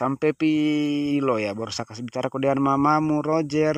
sampai pilo ya baru saya kasih bicara ku dengan mamamu Roger